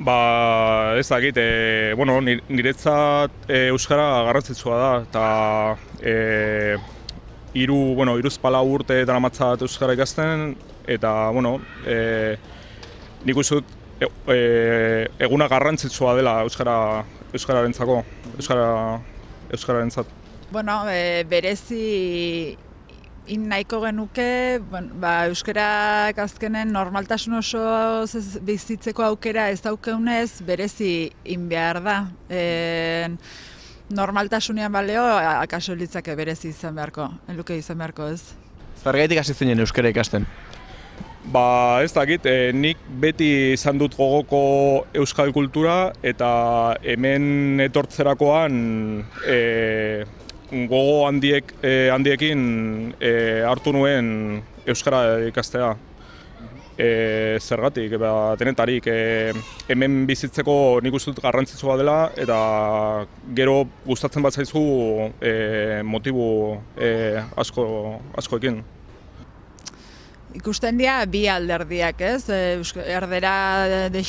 Ba, ez dakit, e, bueno, niretzat eh, Euskara garrantzitsua da, eta e, eh, iru, bueno, iruz pala urte eta Euskara ikasten, eta, bueno, e, nik uste eguna garrantzitsua dela Euskara, Euskararen zako, Euskara, Euskararen Bueno, berezi in nahiko genuke, bueno, ba, azkenen normaltasun oso bizitzeko aukera ez daukeunez berezi in behar da. E, normaltasunean baleo akaso litzake berezi izan beharko, luke izan beharko ez. Zergaitik hasi zinen Euskara ikasten. Ba, ez dakit, e, nik beti izan dut gogoko euskal kultura eta hemen etortzerakoan e, gogo handiek, e, handiekin eh, hartu nuen Euskara ikastea. E, zergatik, eba, denetarik, hemen bizitzeko nik uste garrantzitsua dela, eta gero gustatzen bat zaizu e, motibu e, asko, askoekin ikusten dira bi alderdiak, ez? E, erdera de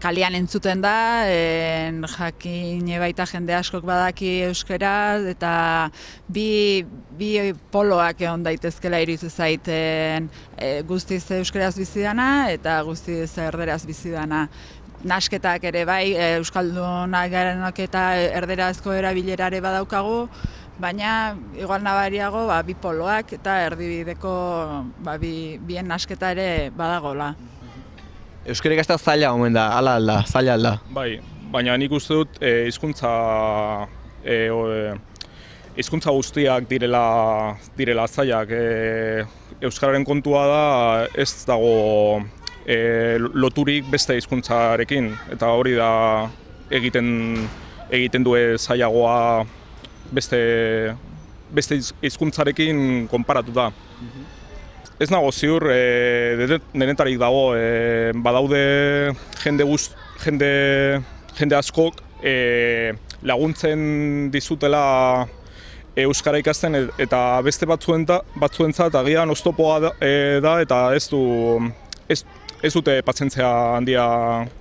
kalian entzuten da, en, jakin baita jende askok badaki euskera, eta bi, bi poloak egon daitezkela iritu zaiten e, guztiz euskeraz bizidana eta guztiz erderaz bizidana nasketak ere bai, e, Euskaldunak garenak eta erderazko erabilerare badaukagu, baina igual nabariago ba, bi poloak eta erdibideko ba, bi, bien nasketa ere badagola. Euskarik ez da zaila omen da, ala alda, zaila alda. Bai, baina nik uste dut e, eh, izkuntza, e, eh, o, e, guztiak direla, direla zailak. E, Euskararen kontua da ez dago loturik beste hizkuntzarekin eta hori da egiten egiten du zailagoa beste beste konparatu da. Mhm. Ez nago ziur eh, e, denetarik dago e, badaude jende guz, jende jende askok e, laguntzen dizutela euskara ikasten e-, eta beste batzuenta batzuentzat agian ostopoa e, da, eta ez du ez, ez dute patzentzia handia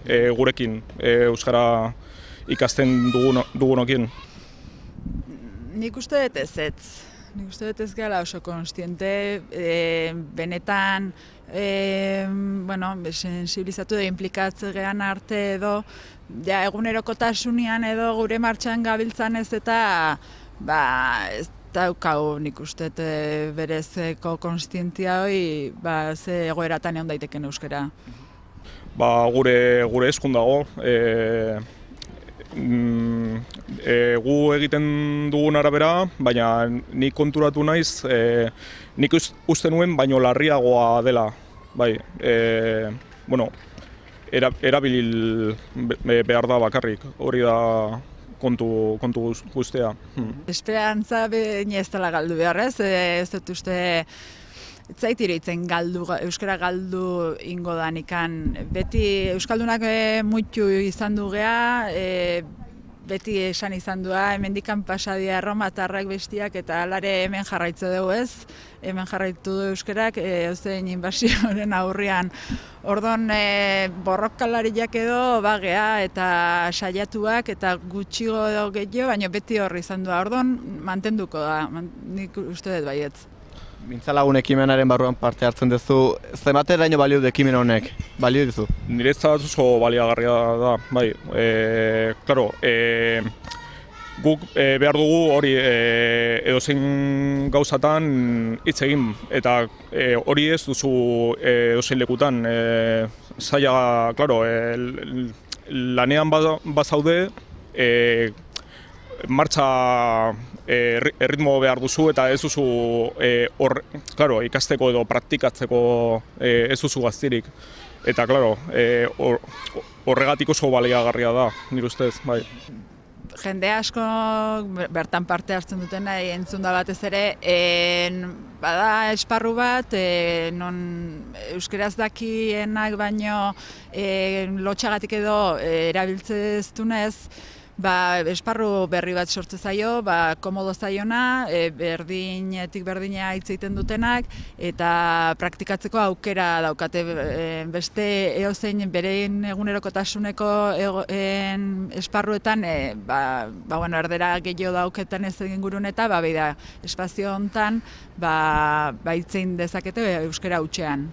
e, gurekin e, euskara ikasten dugun dugunokin. Nik uste dut ez ez. Nik uste dut ez gala oso konstiente, e, benetan, e, bueno, sensibilizatu da implikatze gehan arte edo, ja, egunerokotasunean edo gure martxan gabiltzan ez eta, ba, ez daukau nik uste dut eh, berezeko konstientia hoi, ba, ze egoeratan egon daiteken euskera. Ba, gure, gure eskundago, dago, mm, e, gu egiten dugun arabera, baina nik konturatu naiz, e, nik uste nuen baino larriagoa dela. Bai, e, bueno, era, erabilil behar da bakarrik, hori da kontu, kontu guztea. Hmm. Esperantza beina ez dela galdu behar ez, ez dut uste zait iritzen galdu, euskara galdu ingo danikan. Beti euskaldunak e, izan du gea, e, beti esan izan du ah, hemen dikan pasadia bestiak eta alare hemen jarraitze dugu ez, hemen jarraitu du euskerak, e, eh, zein aurrian. Ordon e, borrokalariak edo bagea eta saiatuak eta gutxigo edo gehiago, baina beti horri izan du Ordon mantenduko da, man, nik uste dut baietz. Mintzalagun ekimenaren barruan parte hartzen duzu, zemate ino balio du ekimen honek, balio duzu? Nire baliagarria da, bai, e, klaro, e, guk e, behar dugu hori e, edo zein gauzatan hitz egin, eta e, hori ez duzu e, edo zein lekutan, e, zaila, klaro, e, lanean ba, bazaude, e, martxa erritmo eh, eh, behar duzu eta ez duzu e, claro, ikasteko edo praktikatzeko e, ez duzu gaztirik. Eta, klaro, e, or, horregatiko zo balea da, nire ustez, bai. Jende asko bertan parte hartzen duten nahi entzun da batez ere, en, bada esparru bat, en, non euskeraz baino lotxagatik edo erabiltzeztunez, Ba, esparru berri bat sortze zaio, ba, komodo zaiona, e, berdinetik berdina hitz egiten dutenak, eta praktikatzeko aukera daukate e, beste eozein berein egunerokotasuneko en, esparruetan, e, ba, ba, bueno, erdera gehiago dauketan ez egin eta ba, beida, espazio honetan, ba, ba dezakete euskara euskera hutsean.